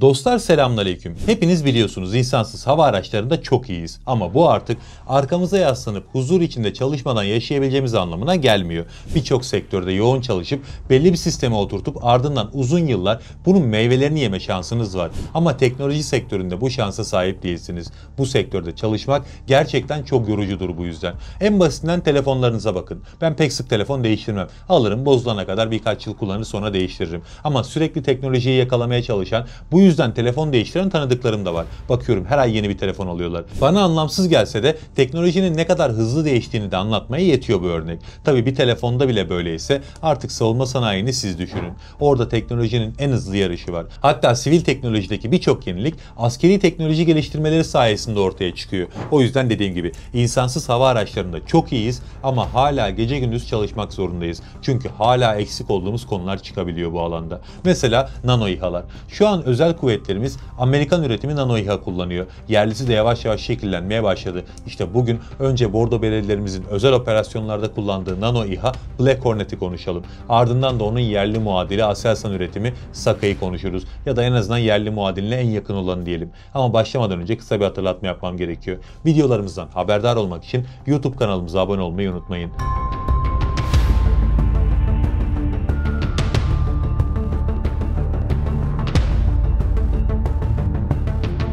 Dostlar selamünaleyküm. Hepiniz biliyorsunuz insansız hava araçlarında çok iyiyiz. Ama bu artık arkamıza yaslanıp huzur içinde çalışmadan yaşayabileceğimiz anlamına gelmiyor. Birçok sektörde yoğun çalışıp belli bir sisteme oturtup ardından uzun yıllar bunun meyvelerini yeme şansınız var. Ama teknoloji sektöründe bu şansa sahip değilsiniz. Bu sektörde çalışmak gerçekten çok yorucudur bu yüzden. En basitinden telefonlarınıza bakın. Ben pek sık telefon değiştirmem. Alırım bozulana kadar birkaç yıl kullanır sonra değiştiririm. Ama sürekli teknolojiyi yakalamaya çalışan bu yüzden telefon değiştiren tanıdıklarım da var. Bakıyorum her ay yeni bir telefon alıyorlar. Bana anlamsız gelse de teknolojinin ne kadar hızlı değiştiğini de anlatmaya yetiyor bu örnek. Tabii bir telefonda bile böyleyse artık savunma sanayini siz düşünün. Orada teknolojinin en hızlı yarışı var. Hatta sivil teknolojideki birçok yenilik askeri teknoloji geliştirmeleri sayesinde ortaya çıkıyor. O yüzden dediğim gibi insansız hava araçlarında çok iyiyiz ama hala gece gündüz çalışmak zorundayız. Çünkü hala eksik olduğumuz konular çıkabiliyor bu alanda. Mesela nano İHA'lar. Şu an özel kuvvetlerimiz Amerikan üretimi nano İHA kullanıyor. Yerlisi de yavaş yavaş şekillenmeye başladı. İşte bugün önce Bordo Beledilerimizin özel operasyonlarda kullandığı nano İHA Black Hornet'i konuşalım. Ardından da onun yerli muadili Aselsan üretimi Saka'yı konuşuruz. Ya da en azından yerli muadiline en yakın olanı diyelim. Ama başlamadan önce kısa bir hatırlatma yapmam gerekiyor. Videolarımızdan haberdar olmak için YouTube kanalımıza abone olmayı unutmayın.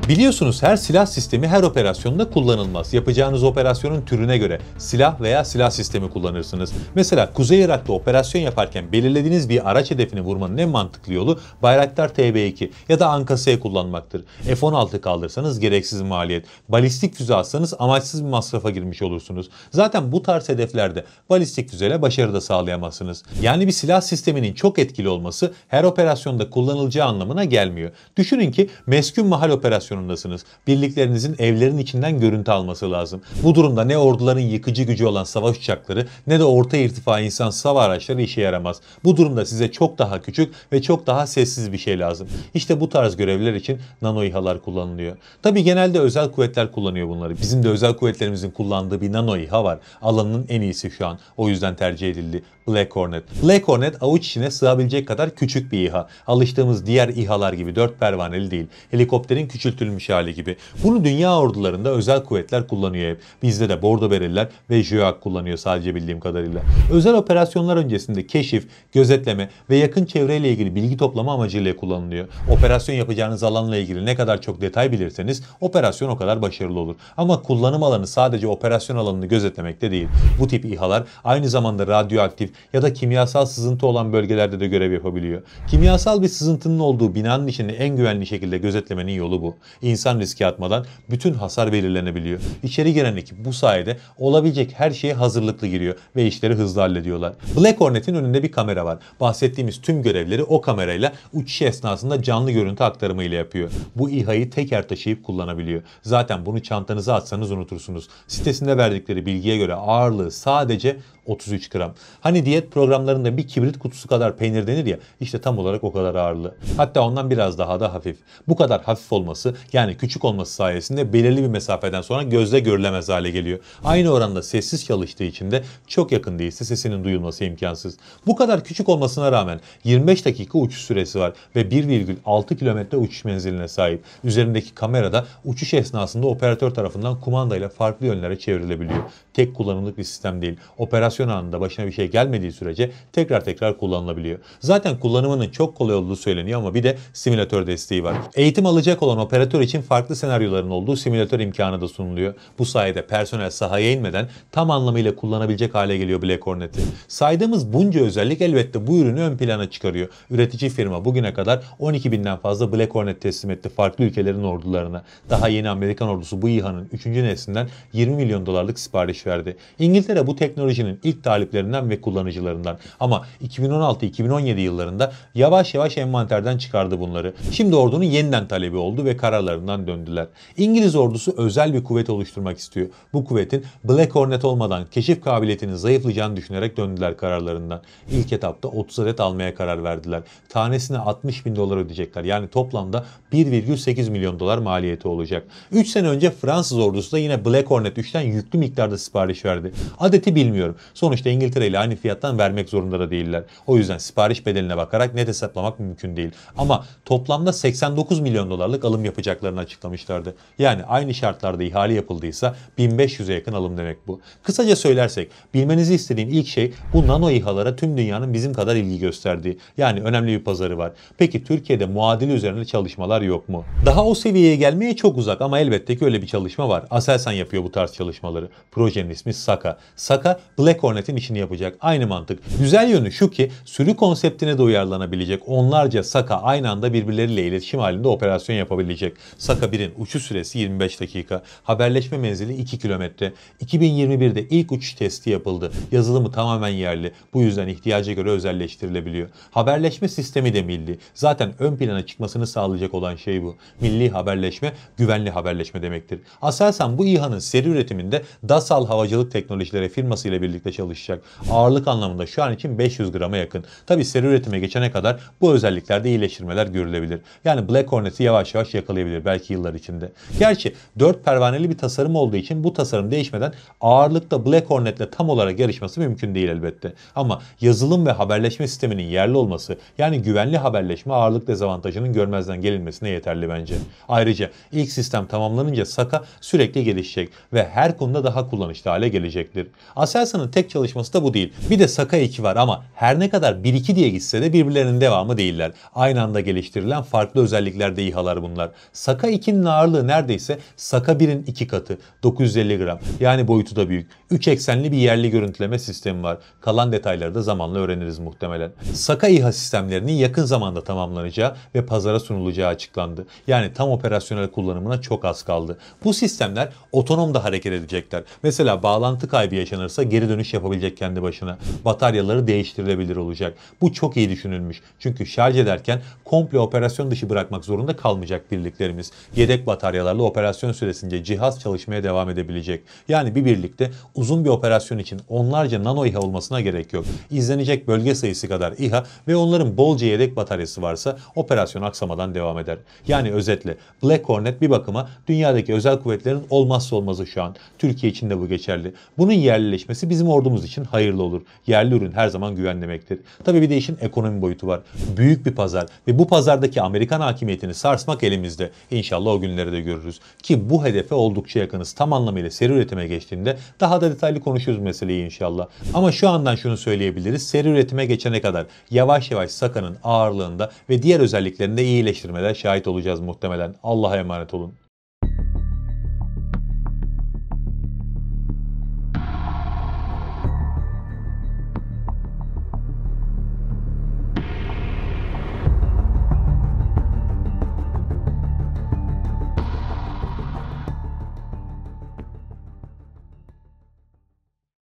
Biliyorsunuz her silah sistemi her operasyonda kullanılmaz. Yapacağınız operasyonun türüne göre silah veya silah sistemi kullanırsınız. Mesela Kuzey Irak'ta operasyon yaparken belirlediğiniz bir araç hedefini vurmanın en mantıklı yolu Bayraktar TB2 ya da Ankasa'yı kullanmaktır. F-16 kaldırsanız gereksiz maliyet. Balistik füze alsanız amaçsız bir masrafa girmiş olursunuz. Zaten bu tarz hedeflerde balistik füzeyle başarı da sağlayamazsınız. Yani bir silah sisteminin çok etkili olması her operasyonda kullanılacağı anlamına gelmiyor. Düşünün ki meskun mahal operasyonu pozisyonundasınız. Birliklerinizin evlerin içinden görüntü alması lazım. Bu durumda ne orduların yıkıcı gücü olan savaş uçakları ne de orta irtifa insan sava araçları işe yaramaz. Bu durumda size çok daha küçük ve çok daha sessiz bir şey lazım. İşte bu tarz görevler için nano İHA'lar kullanılıyor. Tabi genelde özel kuvvetler kullanıyor bunları. Bizim de özel kuvvetlerimizin kullandığı bir nano İHA var. Alanının en iyisi şu an. O yüzden tercih edildi. Black Hornet. Black Hornet avuç içine sığabilecek kadar küçük bir İHA. Alıştığımız diğer İHA'lar gibi dört pervaneli değil. Helikopterin küçültülmüş çürütülmüş hali gibi. Bunu dünya ordularında özel kuvvetler kullanıyor hep. Bizde de bordo bereliler ve JOAK kullanıyor sadece bildiğim kadarıyla. Özel operasyonlar öncesinde keşif, gözetleme ve yakın çevreyle ilgili bilgi toplama amacıyla kullanılıyor. Operasyon yapacağınız alanla ilgili ne kadar çok detay bilirseniz operasyon o kadar başarılı olur. Ama kullanım alanı sadece operasyon alanını gözetlemekte de değil. Bu tip İHA'lar aynı zamanda radyoaktif ya da kimyasal sızıntı olan bölgelerde de görev yapabiliyor. Kimyasal bir sızıntının olduğu binanın içini en güvenli şekilde gözetlemenin yolu bu insan riske atmadan bütün hasar belirlenebiliyor. İçeri giren ekip bu sayede olabilecek her şeye hazırlıklı giriyor ve işleri hızlı hallediyorlar. Black Hornet'in önünde bir kamera var. Bahsettiğimiz tüm görevleri o kamerayla uçuş esnasında canlı görüntü aktarımıyla yapıyor. Bu İHA'yı teker taşıyıp kullanabiliyor. Zaten bunu çantanıza atsanız unutursunuz. Sitesinde verdikleri bilgiye göre ağırlığı sadece 33 gram. Hani diyet programlarında bir kibrit kutusu kadar peynir denir ya işte tam olarak o kadar ağırlığı. Hatta ondan biraz daha da hafif. Bu kadar hafif olması yani küçük olması sayesinde belirli bir mesafeden sonra gözle görülemez hale geliyor. Aynı oranda sessiz çalıştığı için de çok yakın değilse sesinin duyulması imkansız. Bu kadar küçük olmasına rağmen 25 dakika uçuş süresi var ve 1,6 kilometre uçuş menziline sahip. Üzerindeki kamerada uçuş esnasında operatör tarafından kumandayla farklı yönlere çevrilebiliyor. Tek kullanımlık bir sistem değil. Operasyon anında başına bir şey gelmediği sürece tekrar tekrar kullanılabiliyor. Zaten kullanımının çok kolay olduğu söyleniyor ama bir de simülatör desteği var. Eğitim alacak olan operatör simülatör için farklı senaryoların olduğu simülatör imkanı da sunuluyor. Bu sayede personel sahaya inmeden tam anlamıyla kullanabilecek hale geliyor Black Hornet'i. Saydığımız bunca özellik elbette bu ürünü ön plana çıkarıyor. Üretici firma bugüne kadar 12 binden fazla Black Hornet teslim etti farklı ülkelerin ordularına. Daha yeni Amerikan ordusu bu İHA'nın 3. neslinden 20 milyon dolarlık sipariş verdi. İngiltere bu teknolojinin ilk taliplerinden ve kullanıcılarından ama 2016-2017 yıllarında yavaş yavaş envanterden çıkardı bunları. Şimdi ordunun yeniden talebi oldu ve karar hatalarından döndüler. İngiliz ordusu özel bir kuvvet oluşturmak istiyor. Bu kuvvetin Black Hornet olmadan keşif kabiliyetini zayıflayacağını düşünerek döndüler kararlarından. İlk etapta 30 adet almaya karar verdiler. Tanesine 60 bin dolar ödeyecekler. Yani toplamda 1,8 milyon dolar maliyeti olacak. 3 sene önce Fransız ordusu da yine Black Hornet 3'ten yüklü miktarda sipariş verdi. Adeti bilmiyorum. Sonuçta İngiltere ile aynı fiyattan vermek zorunda da değiller. O yüzden sipariş bedeline bakarak net hesaplamak mümkün değil. Ama toplamda 89 milyon dolarlık alım yapacak alacaklarını açıklamışlardı. Yani aynı şartlarda ihale yapıldıysa 1500'e yakın alım demek bu. Kısaca söylersek bilmenizi istediğim ilk şey bu nano İHA'lara tüm dünyanın bizim kadar ilgi gösterdiği. Yani önemli bir pazarı var. Peki Türkiye'de muadili üzerine çalışmalar yok mu? Daha o seviyeye gelmeye çok uzak ama elbette ki öyle bir çalışma var. Aselsan yapıyor bu tarz çalışmaları. Projenin ismi Saka. Saka Black Hornet'in işini yapacak. Aynı mantık. Güzel yönü şu ki sürü konseptine de uyarlanabilecek. Onlarca Saka aynı anda birbirleriyle iletişim halinde operasyon yapabilecek. Saka 1'in uçuş süresi 25 dakika. Haberleşme menzili 2 kilometre. 2021'de ilk uçuş testi yapıldı. Yazılımı tamamen yerli. Bu yüzden ihtiyaca göre özelleştirilebiliyor. Haberleşme sistemi de milli. Zaten ön plana çıkmasını sağlayacak olan şey bu. Milli haberleşme güvenli haberleşme demektir. Aselsan bu İHA'nın seri üretiminde DASAL Havacılık Teknolojileri firması ile birlikte çalışacak. Ağırlık anlamında şu an için 500 grama yakın. Tabi seri üretime geçene kadar bu özelliklerde iyileştirmeler görülebilir. Yani Black Hornet'i yavaş yavaş yakalayabilir olabilir belki yıllar içinde. Gerçi 4 pervaneli bir tasarım olduğu için bu tasarım değişmeden ağırlıkta Black Hornet'le tam olarak yarışması mümkün değil elbette. Ama yazılım ve haberleşme sisteminin yerli olması yani güvenli haberleşme ağırlık dezavantajının görmezden gelinmesine yeterli bence. Ayrıca ilk sistem tamamlanınca Saka sürekli gelişecek ve her konuda daha kullanışlı hale gelecektir. Aselsan'ın tek çalışması da bu değil. Bir de Saka 2 var ama her ne kadar 1-2 diye gitse de birbirlerinin devamı değiller. Aynı anda geliştirilen farklı özelliklerde İHA'lar bunlar. Saka 2'nin ağırlığı neredeyse Saka 1'in 2 katı 950 gram. Yani boyutu da büyük. 3 eksenli bir yerli görüntüleme sistemi var. Kalan detayları da zamanla öğreniriz muhtemelen. Saka İHA sistemlerinin yakın zamanda tamamlanacağı ve pazara sunulacağı açıklandı. Yani tam operasyonel kullanımına çok az kaldı. Bu sistemler otonom da hareket edecekler. Mesela bağlantı kaybı yaşanırsa geri dönüş yapabilecek kendi başına. Bataryaları değiştirilebilir olacak. Bu çok iyi düşünülmüş. Çünkü şarj ederken komple operasyon dışı bırakmak zorunda kalmayacak birlikte birliklerimiz yedek bataryalarla operasyon süresince cihaz çalışmaya devam edebilecek. Yani bir birlikte uzun bir operasyon için onlarca nano İHA olmasına gerek yok. İzlenecek bölge sayısı kadar İHA ve onların bolca yedek bataryası varsa operasyon aksamadan devam eder. Yani özetle Black Hornet bir bakıma dünyadaki özel kuvvetlerin olmazsa olmazı şu an. Türkiye için de bu geçerli. Bunun yerleşmesi bizim ordumuz için hayırlı olur. Yerli ürün her zaman güven demektir. Tabi bir de işin ekonomi boyutu var. Büyük bir pazar ve bu pazardaki Amerikan hakimiyetini sarsmak elimizde. İnşallah o günleri de görürüz. Ki bu hedefe oldukça yakınız. Tam anlamıyla seri üretime geçtiğinde daha da detaylı konuşuruz meseleyi inşallah. Ama şu andan şunu söyleyebiliriz. Seri üretime geçene kadar yavaş yavaş sakanın ağırlığında ve diğer özelliklerinde iyileştirmeler şahit olacağız muhtemelen. Allah'a emanet olun.